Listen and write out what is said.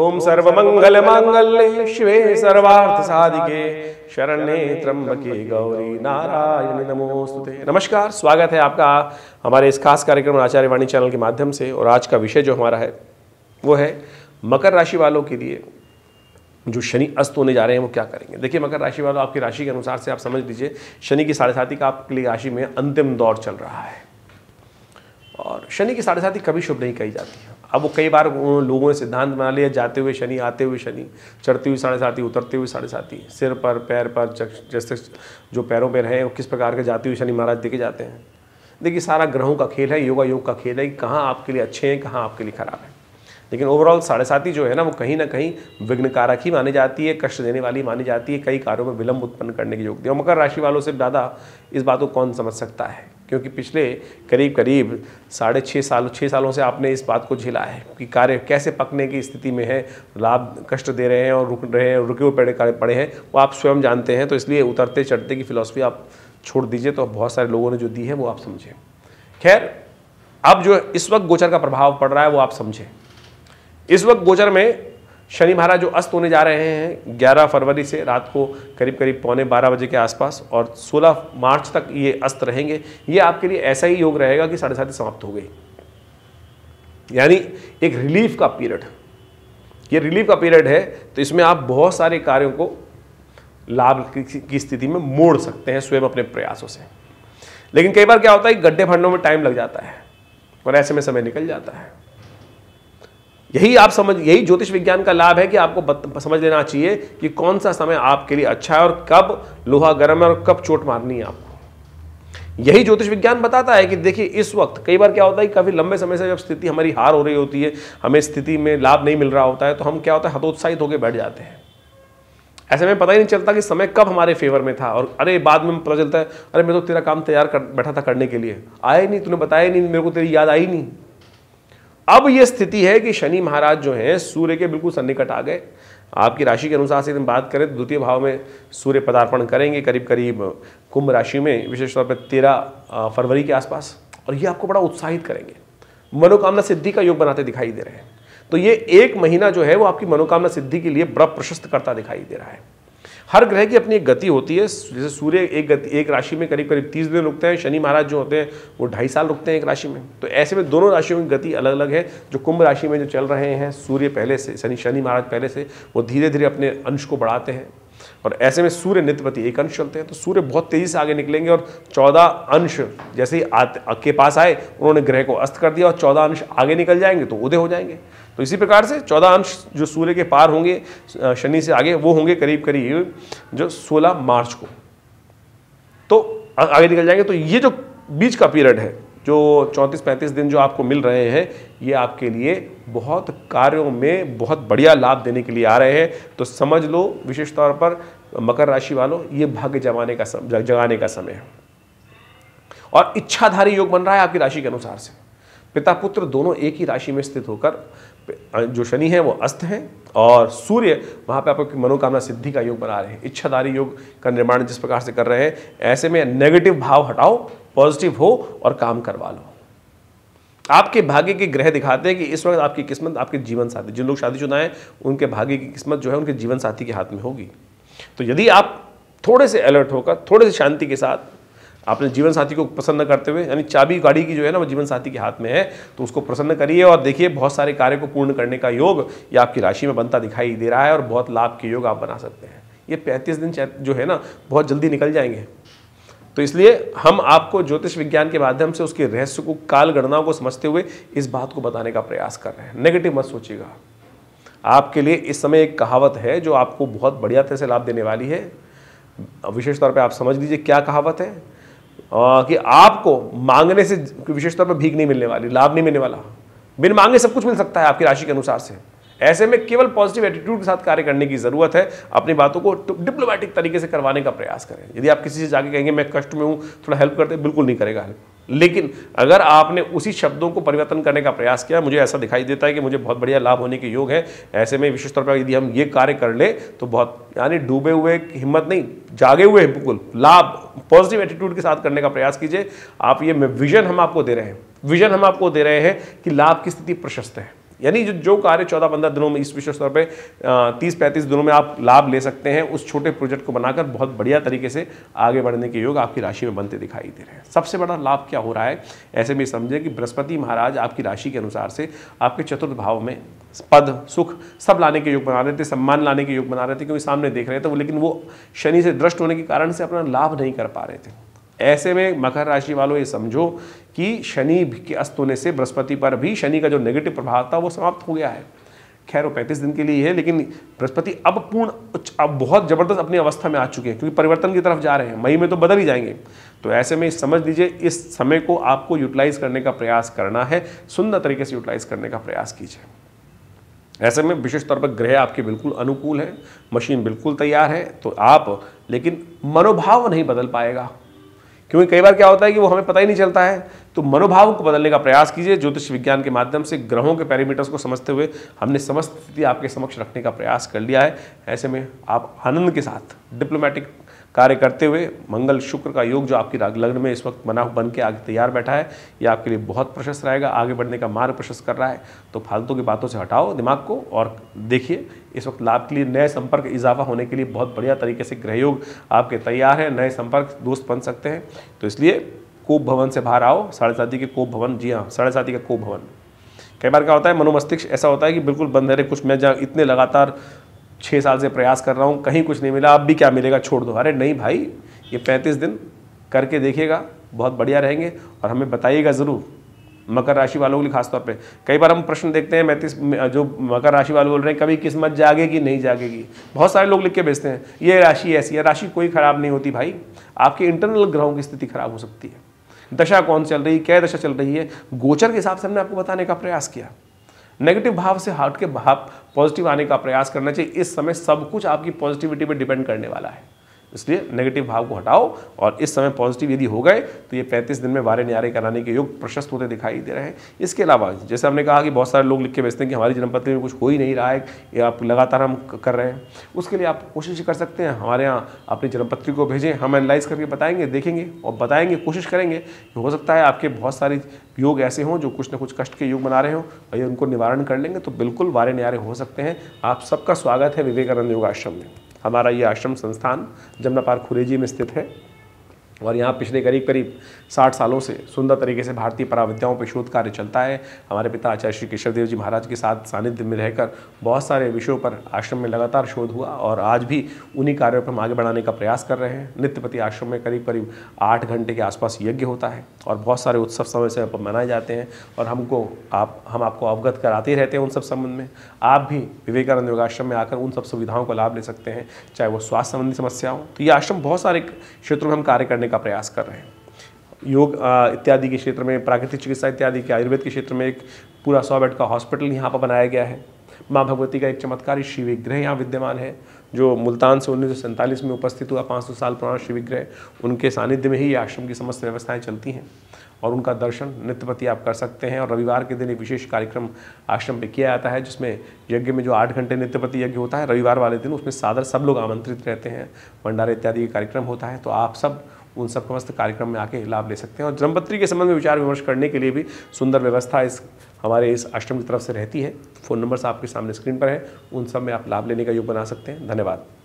ओम सर्वमंगल मांगल्य शिवे सर्वार्थ साधिके शरण्य त्रंबके गौरी नारायण नमोस्तुते नमस्कार स्वागत है आपका हमारे इस खास कार्यक्रम आचार्य वाणी चैनल के माध्यम से और आज का विषय जो हमारा है वो है मकर राशि वालों के लिए जो शनि अस्त होने जा रहे हैं वो क्या करेंगे देखिए मकर राशि वालों आपकी राशि के अनुसार से आप समझ लीजिए शनि की साढ़े साथी का आपके लिए राशि में अंतिम दौर चल रहा है और शनि की साढ़े साथी कभी शुभ नहीं कही जाती है अब वो कई बार उन लोगों ने सिद्धांत बना लिया जाते हुए शनि आते हुए शनि चढ़ते हुए साढ़े साथी उतरते हुए साढ़े साथी सिर पर पैर पर जैसे जो पैरों पर रहे वो किस प्रकार के जाते हुए शनि महाराज देखे जाते हैं देखिए सारा ग्रहों का खेल है योगा योग का खेल है कि कहाँ आपके लिए अच्छे हैं कहाँ आपके लिए खराब है लेकिन ओवरऑल साढ़े साथी जो है ना वो कहीं ना कहीं विघ्नकारक ही मानी जाती है कष्ट देने वाली मानी जाती है कई कार्यों में विलंब उत्पन्न करने की योग दी और मकर राशि वालों से ज़्यादा इस बात को कौन समझ सकता है क्योंकि पिछले करीब करीब साढ़े छः साल छः सालों से आपने इस बात को झेला है कि कार्य कैसे पकने की स्थिति में है लाभ कष्ट दे रहे हैं और रुक रहे हैं रुके हुए पड़े कार्य पड़े हैं वो आप स्वयं जानते हैं तो इसलिए उतरते चढ़ते की फिलॉसफी आप छोड़ दीजिए तो बहुत सारे लोगों ने जो दी है वो आप समझें खैर अब जो इस वक्त गोचर का प्रभाव पड़ रहा है वो आप समझें इस वक्त गोचर में शनि महाराज जो अस्त होने जा रहे हैं 11 फरवरी से रात को करीब करीब पौने 12 बजे के आसपास और 16 मार्च तक ये अस्त रहेंगे ये आपके लिए ऐसा ही योग रहेगा कि साढ़े सात समाप्त हो गई यानी एक रिलीफ का पीरियड ये रिलीफ का पीरियड है तो इसमें आप बहुत सारे कार्यों को लाभ की स्थिति में मोड़ सकते हैं स्वयं अपने प्रयासों से लेकिन कई बार क्या होता है गड्ढे फंडों में टाइम लग जाता है और ऐसे में समय निकल जाता है यही आप समझ यही ज्योतिष विज्ञान का लाभ है कि आपको बत, समझ लेना चाहिए कि कौन सा समय आपके लिए अच्छा है और कब लोहा गर्म है और कब चोट मारनी है आपको यही ज्योतिष विज्ञान बताता है कि देखिए इस वक्त कई बार क्या होता है काफ़ी लंबे समय से जब स्थिति हमारी हार हो रही होती है हमें स्थिति में लाभ नहीं मिल रहा होता है तो हम क्या होता है हतोत्साहित होकर बैठ जाते हैं ऐसे में पता ही नहीं चलता कि समय कब हमारे फेवर में था और अरे बाद में पता चलता है अरे मैं तो तेरा काम तैयार कर बैठा था करने के लिए आया ही नहीं तूने बताया ही नहीं मेरे को तेरी याद आई नहीं अब यह स्थिति है कि शनि महाराज जो हैं सूर्य के बिल्कुल सन्निकट आ गए आपकी राशि के अनुसार से हम बात करें तो द्वितीय भाव में सूर्य पदार्पण करेंगे करीब करीब कुंभ राशि में विशेष तौर पर तेरह फरवरी के आसपास और ये आपको बड़ा उत्साहित करेंगे मनोकामना सिद्धि का योग बनाते दिखाई दे रहे हैं तो ये एक महीना जो है वो आपकी मनोकामना सिद्धि के लिए बड़ा प्रशस्त करता दिखाई दे रहा है हर ग्रह की अपनी एक गति होती है जैसे सूर्य एक गति एक राशि में करीब करीब तीस दिन रुकते हैं शनि महाराज जो होते हैं वो ढाई साल रुकते हैं एक राशि में तो ऐसे में दोनों राशियों की गति अलग अलग है जो कुंभ राशि में जो चल रहे हैं सूर्य पहले से शनि शनि महाराज पहले से वो धीरे धीरे अपने अंश को बढ़ाते हैं और ऐसे में सूर्य नित्यपति एक अंश चलते हैं तो सूर्य बहुत तेज़ी से आगे निकलेंगे और चौदह अंश जैसे ही के पास आए उन्होंने ग्रह को अस्त कर दिया और चौदह अंश आगे निकल जाएंगे तो उदय हो जाएंगे तो इसी प्रकार से चौदह अंश जो सूर्य के पार होंगे शनि से आगे वो होंगे करीब करीब जो सोलह मार्च को तो आगे निकल जाएंगे तो ये जो बीच का पीरियड है जो 34-35 दिन जो आपको मिल रहे हैं ये आपके लिए बहुत कार्यों में बहुत बढ़िया लाभ देने के लिए आ रहे हैं तो समझ लो विशेष तौर पर मकर राशि वालों ये भाग्य जमाने का सम, जगाने का समय है और इच्छाधारी योग बन रहा है आपकी राशि के अनुसार से पिता पुत्र दोनों एक ही राशि में स्थित होकर जो शनि है वो अस्त है और सूर्य वहाँ पे आपकी मनोकामना सिद्धि का योग बना रहे हैं इच्छाधारी योग का निर्माण जिस प्रकार से कर रहे हैं ऐसे में नेगेटिव भाव हटाओ पॉजिटिव हो और काम करवा लो आपके भाग्य के ग्रह दिखाते हैं कि इस वक्त आपकी किस्मत आपके जीवन साथी जिन लोग शादीशुदा हैं उनके भाग्य की किस्मत जो है उनके जीवन साथी के हाथ में होगी तो यदि आप थोड़े से अलर्ट होकर थोड़े से शांति के साथ आपने जीवन साथी को प्रसन्न करते हुए यानी चाबी गाड़ी की जो है ना वो जीवन साथी के हाथ में है तो उसको प्रसन्न करिए और देखिए बहुत सारे कार्य को पूर्ण करने का योग ये आपकी राशि में बनता दिखाई दे रहा है और बहुत लाभ के योग आप बना सकते हैं ये पैंतीस दिन जो है ना बहुत जल्दी निकल जाएंगे तो इसलिए हम आपको ज्योतिष विज्ञान के माध्यम से उसके रहस्य को काल गणनाओं को समझते हुए इस बात को बताने का प्रयास कर रहे हैं नेगेटिव मत सोचिएगा आपके लिए इस समय एक कहावत है जो आपको बहुत बढ़िया तरह से लाभ देने वाली है विशेष तौर पे आप समझ लीजिए क्या कहावत है कि आपको मांगने से विशेष तौर पर भीख नहीं मिलने वाली लाभ नहीं मिलने वाला बिन मांगे सब कुछ मिल सकता है आपकी राशि के अनुसार से ऐसे में केवल पॉजिटिव एटीट्यूड के साथ कार्य करने की ज़रूरत है अपनी बातों को डिप्लोमेटिक तरीके से करवाने का प्रयास करें यदि आप किसी से जाके कहेंगे मैं कष्ट में हूँ थोड़ा हेल्प करते बिल्कुल नहीं करेगा हेल्प लेकिन अगर आपने उसी शब्दों को परिवर्तन करने का प्रयास किया मुझे ऐसा दिखाई देता है कि मुझे बहुत बढ़िया लाभ होने के योग है ऐसे में विशेष तौर पर यदि हम ये कार्य कर ले तो बहुत यानी डूबे हुए हिम्मत नहीं जागे हुए बिल्कुल लाभ पॉजिटिव एटीट्यूड के साथ करने का प्रयास कीजिए आप ये विजन हम आपको दे रहे हैं विजन हम आपको दे रहे हैं कि लाभ की स्थिति प्रशस्त है यानी जो जो कार्य चौदह पंद्रह दिनों में इस विशेष तौर पर तीस पैंतीस दिनों में आप लाभ ले सकते हैं उस छोटे प्रोजेक्ट को बनाकर बहुत बढ़िया तरीके से आगे बढ़ने के योग आपकी राशि में बनते दिखाई दे रहे हैं सबसे बड़ा लाभ क्या हो रहा है ऐसे में समझे कि बृहस्पति महाराज आपकी राशि के अनुसार से आपके चतुर्थ भाव में पद सुख सब लाने के योग बना रहे थे सम्मान लाने के योग बना रहे थे क्योंकि सामने देख रहे थे वो लेकिन वो शनि से दृष्ट होने के कारण से अपना लाभ नहीं कर पा रहे थे ऐसे में मकर राशि वालों ये समझो कि शनि के अस्त होने से बृहस्पति पर भी शनि का जो नेगेटिव प्रभाव था वो समाप्त हो गया है खैर वो पैंतीस दिन के लिए है लेकिन बृहस्पति अब पूर्ण अब बहुत ज़बरदस्त अपनी अवस्था में आ चुके हैं क्योंकि परिवर्तन की तरफ जा रहे हैं मई में तो बदल ही जाएंगे तो ऐसे में समझ लीजिए इस समय को आपको यूटिलाइज करने का प्रयास करना है सुंदर तरीके से यूटिलाइज करने का प्रयास कीजिए ऐसे में विशेष तौर पर ग्रह आपके बिल्कुल अनुकूल है मशीन बिल्कुल तैयार है तो आप लेकिन मनोभाव नहीं बदल पाएगा क्योंकि कई बार क्या होता है कि वो हमें पता ही नहीं चलता है तो मनोभाव को बदलने का प्रयास कीजिए ज्योतिष विज्ञान के माध्यम से ग्रहों के पैरामीटर्स को समझते हुए हमने समस्त स्थिति आपके समक्ष रखने का प्रयास कर लिया है ऐसे में आप आनंद के साथ डिप्लोमेटिक कार्य करते हुए मंगल शुक्र का योग जो आपकी लग्न में इस वक्त बना बन के आगे तैयार बैठा है ये आपके लिए बहुत प्रशस्त रहेगा आगे बढ़ने का मार्ग प्रशस्त कर रहा है तो फालतू की बातों से हटाओ दिमाग को और देखिए इस वक्त लाभ के लिए नए संपर्क इजाफा होने के लिए बहुत बढ़िया तरीके से ग्रहयोग आपके तैयार है नए संपर्क दोस्त बन सकते हैं तो इसलिए कोप भवन से बाहर आओ साढ़े साथी के कोप भवन जी हाँ साढ़े साथी का कोप भवन कई बार क्या होता है मनोमस्तिष्क ऐसा होता है कि बिल्कुल बंद है कुछ मैं जहाँ इतने लगातार छः साल से प्रयास कर रहा हूँ कहीं कुछ नहीं मिला अब भी क्या मिलेगा छोड़ दो अरे नहीं भाई ये पैंतीस दिन करके देखिएगा बहुत बढ़िया रहेंगे और हमें बताइएगा ज़रूर मकर राशि वालों के लिए खासतौर पे कई बार हम प्रश्न देखते हैं मैतीस जो मकर राशि वाले बोल रहे हैं कभी किस्मत जागेगी नहीं जागेगी बहुत सारे लोग लिख के भेजते हैं ये राशि ऐसी है राशि कोई ख़राब नहीं होती भाई आपके इंटरनल ग्रहों की स्थिति खराब हो सकती है दशा कौन चल रही है क्या दशा चल रही है गोचर के हिसाब से हमने आपको बताने का प्रयास किया नेगेटिव भाव से हार्ट के भाव पॉजिटिव आने का प्रयास करना चाहिए इस समय सब कुछ आपकी पॉजिटिविटी पर डिपेंड करने वाला है इसलिए नेगेटिव भाव को हटाओ और इस समय पॉजिटिव यदि हो गए तो ये 35 दिन में वारे न्यारे कराने के योग प्रशस्त होते दिखाई दे रहे हैं इसके अलावा जैसे हमने कहा कि बहुत सारे लोग लिख के बेचते हैं कि हमारी जन्मपत्री में कुछ हो ही नहीं रहा है ये आप लगातार हम कर रहे हैं उसके लिए आप कोशिश कर सकते हैं हमारे यहाँ अपनी जन्मपत्री को भेजें हम एनालाइज करके बताएंगे देखेंगे और बताएंगे कोशिश करेंगे हो सकता है आपके बहुत सारे योग ऐसे हों जो कुछ ना कुछ कष्ट के योग बना रहे हों और ये उनको निवारण कर लेंगे तो बिल्कुल वारे न्यारे हो सकते हैं आप सबका स्वागत है विवेकानंद योगाश्रम में हमारा ये आश्रम संस्थान जमुना पार्क खुरेजी में स्थित है और यहाँ पिछले करीब करीब 60 सालों से सुंदर तरीके से भारतीय पराविद्याओं पर शोध कार्य चलता है हमारे पिता आचार्य श्री केशवदेव जी महाराज के साथ सानिध्य में रहकर बहुत सारे विषयों पर आश्रम में लगातार शोध हुआ और आज भी उन्हीं कार्यों पर हम आगे बढ़ाने का प्रयास कर रहे हैं नित्यपति आश्रम में करीब करीब आठ घंटे के आसपास यज्ञ होता है और बहुत सारे उत्सव समय समय पर मनाए जाते हैं और हमको आप हम आपको अवगत कराते ही रहते हैं उन सब संबंध में आप भी विवेकानंद योगाश्रम में आकर उन सब सुविधाओं का लाभ ले सकते हैं चाहे वो स्वास्थ्य संबंधी समस्या हो तो ये आश्रम बहुत सारे क्षेत्रों में हम कार्य करने का प्रयास कर रहे हैं योग इत्यादि के क्षेत्र में प्राकृतिक चिकित्सा इत्यादि के आयुर्वेद के क्षेत्र में एक पूरा सौ बेड का हॉस्पिटल यहाँ पर बनाया गया है माँ भगवती का एक चमत्कारी शिव विग्रह यहाँ विद्यमान है जो मुल्तान से उन्नीस में उपस्थित हुआ पाँच सौ साल पुराना शिव विग्रह उनके सानिध्य में ही आश्रम की समस्त व्यवस्थाएँ चलती हैं और उनका दर्शन नित्यपति आप कर सकते हैं और रविवार के दिन एक विशेष कार्यक्रम आश्रम पे किया जाता है जिसमें यज्ञ में जो आठ घंटे नित्यपति यज्ञ होता है रविवार वाले दिन उसमें सादर सब लोग आमंत्रित रहते हैं भंडारे इत्यादि कार्यक्रम होता है तो आप सब उन सब समस्त कार्यक्रम में आके लाभ ले सकते हैं और जन्मपत्री के संबंध में विचार विमर्श करने के लिए भी सुंदर व्यवस्था इस हमारे इस आश्रम की तरफ से रहती है फ़ोन नंबर्स आपके सामने स्क्रीन पर है उन सब में आप लाभ लेने का योग बना सकते हैं धन्यवाद